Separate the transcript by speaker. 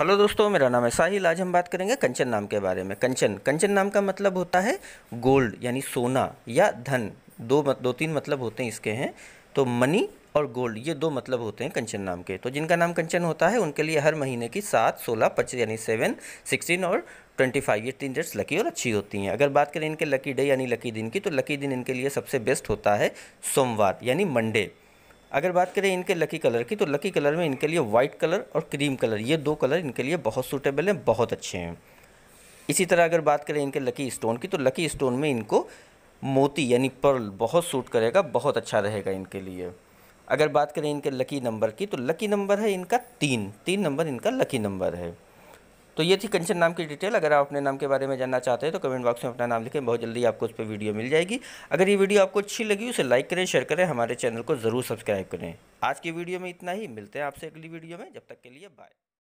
Speaker 1: hello दोस्तों मेरा नाम है साहिल आज हम बात करेंगे कंचन नाम के बारे में कंचन कंचन नाम का मतलब होता है गोल्ड यानी सोना या धन दो दो तीन मतलब होते हैं इसके हैं तो मनी और गोल्ड ये दो मतलब होते हैं कंचन नाम के तो जिनका नाम कंचन होता है उनके लिए हर महीने की सात सोलह पच्चीस यानी सेवन सिक्सटीन और ट्वेंटी फाइव ये तीन डेट्स लकी और अच्छी होती हैं अगर बात करें इनके लकी डे यानी लकी दिन की तो लकी दिन इनके लिए सबसे बेस्ट होता है सोमवार यानी मंडे अगर बात करें इनके लकी कलर की तो लकी कलर में इनके लिए वाइट कलर और क्रीम कलर ये दो कलर इनके लिए बहुत सूटेबल हैं बहुत अच्छे हैं इसी तरह अगर बात करें इनके लकी स्टोन की तो लकी स्टोन में इनको मोती यानी पर्ल बहुत सूट करेगा बहुत अच्छा रहेगा इनके लिए अगर बात करें इनके लकी नंबर की तो लकी नंबर है इनका तीन तीन नंबर इनका लकी नंबर है तो ये थी कंचन नाम की डिटेल अगर आप अपने नाम के बारे में जानना चाहते हैं तो कमेंट बॉक्स में अपना नाम लिखें बहुत जल्दी आपको उस पर वीडियो मिल जाएगी अगर ये वीडियो आपको अच्छी लगी उसे लाइक करें शेयर करें हमारे चैनल को ज़रूर सब्सक्राइब करें आज की वीडियो में इतना ही मिलते हैं आपसे अगली वीडियो में जब तक के लिए बाय